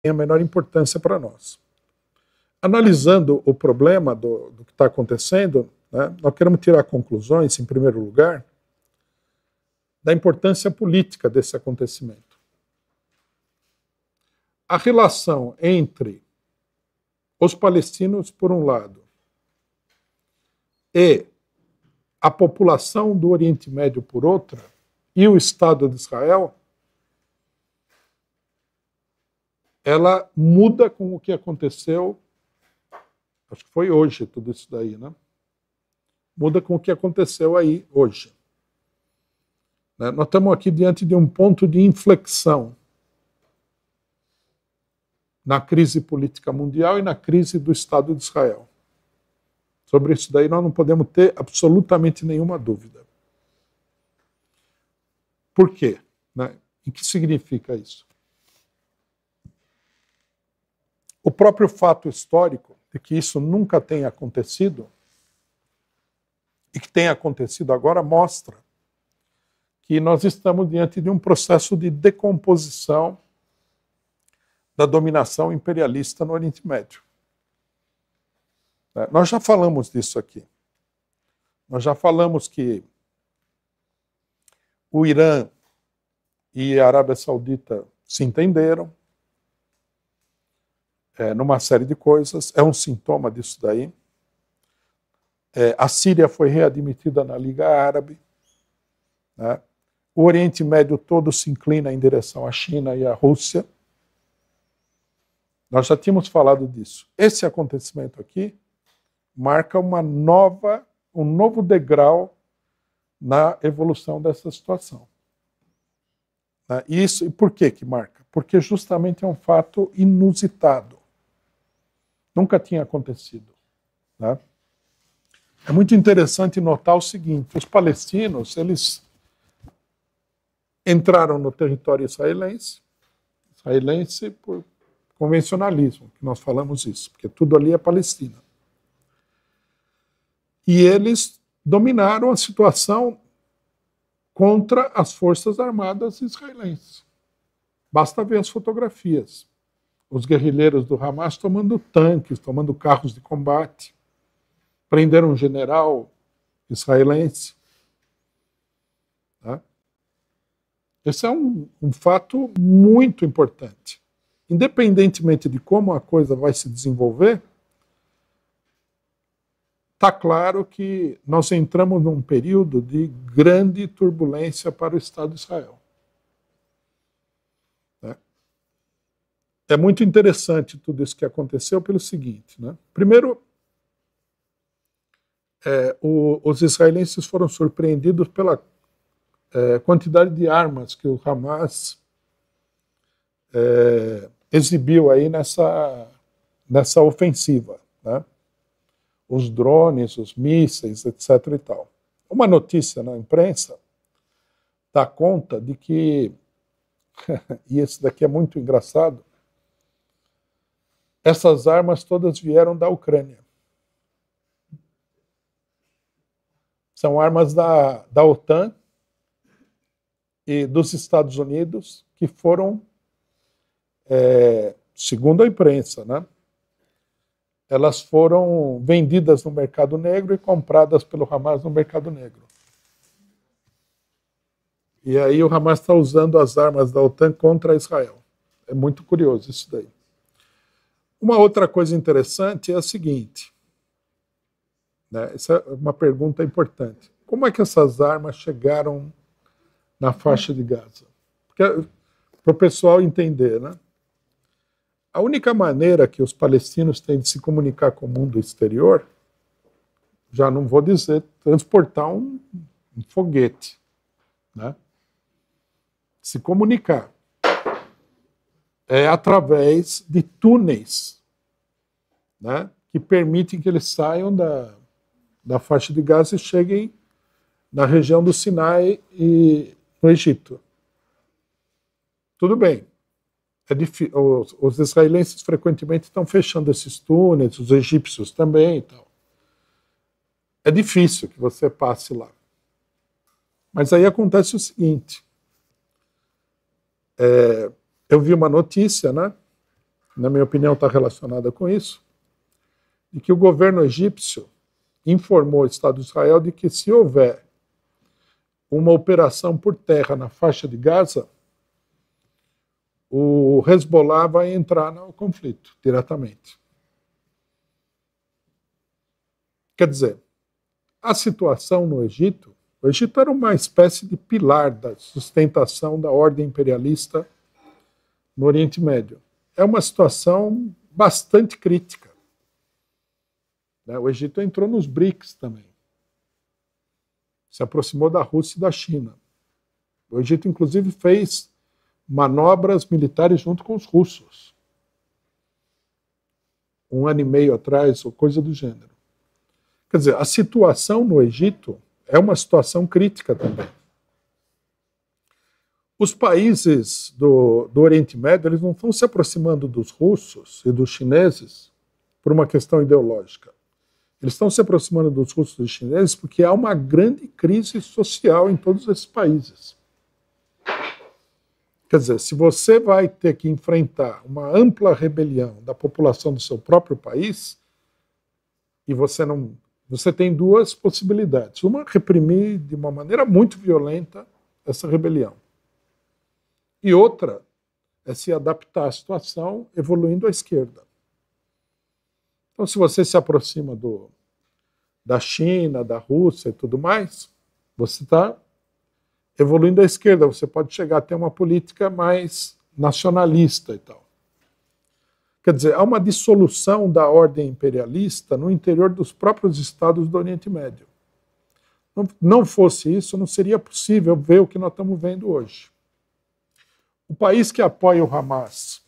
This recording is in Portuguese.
tem a menor importância para nós. Analisando o problema do, do que está acontecendo, né, nós queremos tirar conclusões, em primeiro lugar, da importância política desse acontecimento. A relação entre os palestinos, por um lado, e a população do Oriente Médio, por outra, e o Estado de Israel ela muda com o que aconteceu. Acho que foi hoje tudo isso daí, né? Muda com o que aconteceu aí hoje. Né? Nós estamos aqui diante de um ponto de inflexão na crise política mundial e na crise do Estado de Israel. Sobre isso daí nós não podemos ter absolutamente nenhuma dúvida. Por quê? Né? E que significa isso? O próprio fato histórico de que isso nunca tenha acontecido e que tenha acontecido agora mostra que nós estamos diante de um processo de decomposição da dominação imperialista no Oriente Médio. Nós já falamos disso aqui. Nós já falamos que o Irã e a Arábia Saudita se entenderam, é, numa série de coisas, é um sintoma disso daí. É, a Síria foi readmitida na Liga Árabe. Né? O Oriente Médio todo se inclina em direção à China e à Rússia. Nós já tínhamos falado disso. Esse acontecimento aqui marca uma nova, um novo degrau na evolução dessa situação. Né? E isso, e por que que marca? Porque justamente é um fato inusitado. Nunca tinha acontecido. Né? É muito interessante notar o seguinte: os palestinos eles entraram no território israelense, israelense por convencionalismo, que nós falamos isso, porque tudo ali é Palestina. E eles dominaram a situação contra as forças armadas israelenses. Basta ver as fotografias os guerrilheiros do Hamas tomando tanques, tomando carros de combate. Prenderam um general israelense. Tá? Esse é um, um fato muito importante. Independentemente de como a coisa vai se desenvolver, está claro que nós entramos num período de grande turbulência para o Estado de Israel. é muito interessante tudo isso que aconteceu pelo seguinte, né? Primeiro, é, o, os israelenses foram surpreendidos pela é, quantidade de armas que o Hamas é, exibiu aí nessa nessa ofensiva, né? Os drones, os mísseis, etc. e tal. Uma notícia na imprensa dá conta de que e esse daqui é muito engraçado essas armas todas vieram da Ucrânia. São armas da, da OTAN e dos Estados Unidos que foram, é, segundo a imprensa, né? elas foram vendidas no mercado negro e compradas pelo Hamas no mercado negro. E aí o Hamas está usando as armas da OTAN contra Israel. É muito curioso isso daí. Uma outra coisa interessante é a seguinte: né, essa é uma pergunta importante. Como é que essas armas chegaram na faixa de Gaza? Para o pessoal entender, né? A única maneira que os palestinos têm de se comunicar com o mundo exterior, já não vou dizer, transportar um, um foguete, né? Se comunicar é através de túneis, né, que permitem que eles saiam da, da faixa de Gaza e cheguem na região do Sinai e no Egito. Tudo bem. É os, os, israelenses frequentemente estão fechando esses túneis, os egípcios também. Então. É difícil que você passe lá. Mas aí acontece o seguinte: é, eu vi uma notícia, né? Na minha opinião, está relacionada com isso, de que o governo egípcio informou o Estado de Israel de que se houver uma operação por terra na faixa de Gaza, o Hezbollah vai entrar no conflito diretamente. Quer dizer, a situação no Egito, o Egito era uma espécie de pilar da sustentação da ordem imperialista no Oriente Médio. É uma situação bastante crítica. Né? O Egito entrou nos BRICS também. Se aproximou da Rússia e da China. O Egito, inclusive, fez manobras militares junto com os russos. Um ano e meio atrás, ou coisa do gênero. Quer dizer, a situação no Egito é uma situação crítica também. Os países do, do Oriente Médio eles não estão se aproximando dos russos e dos chineses por uma questão ideológica. Eles estão se aproximando dos russos e dos chineses porque há uma grande crise social em todos esses países. Quer dizer, se você vai ter que enfrentar uma ampla rebelião da população do seu próprio país, e você não. Você tem duas possibilidades. Uma, reprimir de uma maneira muito violenta essa rebelião. E outra é se adaptar à situação evoluindo à esquerda. Então, se você se aproxima do, da China, da Rússia e tudo mais, você está evoluindo à esquerda. Você pode chegar a ter uma política mais nacionalista e tal. Quer dizer, há uma dissolução da ordem imperialista no interior dos próprios estados do Oriente Médio. Não, não fosse isso, não seria possível ver o que nós estamos vendo hoje o país que apoia o Hamas